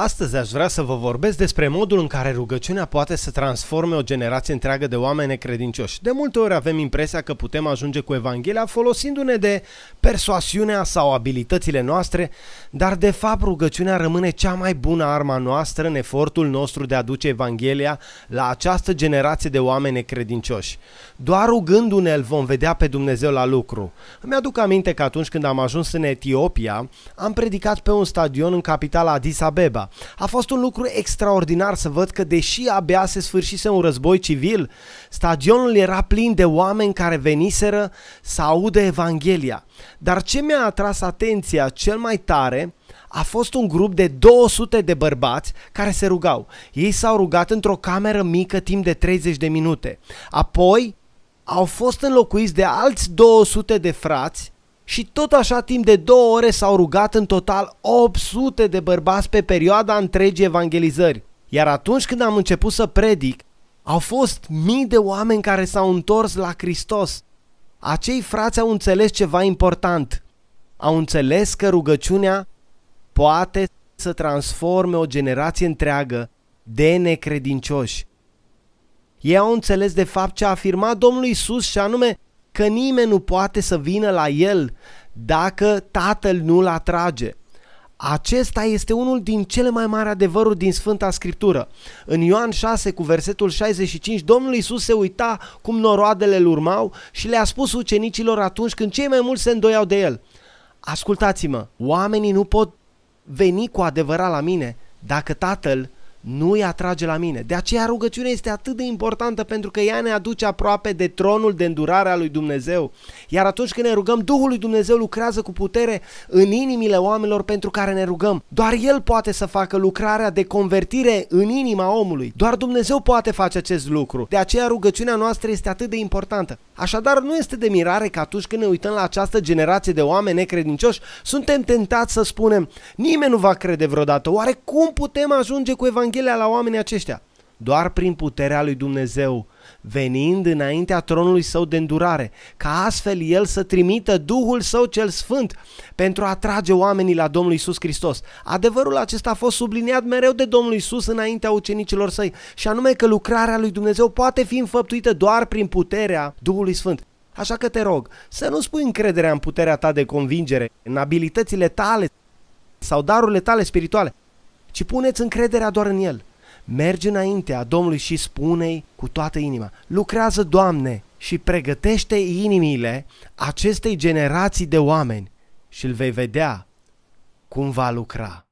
Astăzi aș vrea să vă vorbesc despre modul în care rugăciunea poate să transforme o generație întreagă de oameni credincioși. De multe ori avem impresia că putem ajunge cu Evanghelia folosindu-ne de persoasiunea sau abilitățile noastre, dar de fapt rugăciunea rămâne cea mai bună arma noastră în efortul nostru de a duce Evanghelia la această generație de oameni credincioși. Doar rugându-ne îl vom vedea pe Dumnezeu la lucru. Îmi aduc aminte că atunci când am ajuns în Etiopia, am predicat pe un stadion în capitala Addis Abeba a fost un lucru extraordinar să văd că deși abia se sfârșise un război civil, stadionul era plin de oameni care veniseră să audă Evanghelia. Dar ce mi-a atras atenția cel mai tare a fost un grup de 200 de bărbați care se rugau. Ei s-au rugat într-o cameră mică timp de 30 de minute. Apoi au fost înlocuiți de alți 200 de frați și tot așa timp de două ore s-au rugat în total 800 de bărbați pe perioada întregii evangelizări. Iar atunci când am început să predic, au fost mii de oameni care s-au întors la Hristos. Acei frați au înțeles ceva important. Au înțeles că rugăciunea poate să transforme o generație întreagă de necredincioși. Ei au înțeles de fapt ce a afirmat Domnul Isus și anume că nimeni nu poate să vină la el dacă tatăl nu-l atrage. Acesta este unul din cele mai mari adevăruri din Sfânta Scriptură. În Ioan 6 cu versetul 65, Domnul Iisus se uita cum noroadele îl urmau și le-a spus ucenicilor atunci când cei mai mulți se îndoiau de el. Ascultați-mă, oamenii nu pot veni cu adevărat la mine dacă tatăl nu îi atrage la mine. De aceea rugăciunea este atât de importantă pentru că ea ne aduce aproape de tronul de îndurare a lui Dumnezeu. Iar atunci când ne rugăm, Duhul lui Dumnezeu lucrează cu putere în inimile oamenilor pentru care ne rugăm. Doar El poate să facă lucrarea de convertire în inima omului. Doar Dumnezeu poate face acest lucru. De aceea rugăciunea noastră este atât de importantă. Așadar, nu este de mirare că atunci când ne uităm la această generație de oameni necredincioși, suntem tentați să spunem, nimeni nu va crede vreodată, oare cum putem ajunge cu Evanghelia? Evanghelia la oamenii aceștia. Doar prin puterea lui Dumnezeu, venind înaintea tronului său de îndurare, ca astfel el să trimită Duhul său cel sfânt pentru a atrage oamenii la Domnul Isus Hristos. Adevărul acesta a fost subliniat mereu de Domnul Isus înaintea ucenicilor săi, și anume că lucrarea lui Dumnezeu poate fi înfăptuită doar prin puterea Duhului Sfânt. Așa că te rog să nu spui încrederea în puterea ta de convingere, în abilitățile tale sau darurile tale spirituale, ci puneți încrederea doar în El. Mergi înaintea Domnului și spune-i cu toată inima, lucrează, Doamne, și pregătește inimile acestei generații de oameni și îl vei vedea cum va lucra.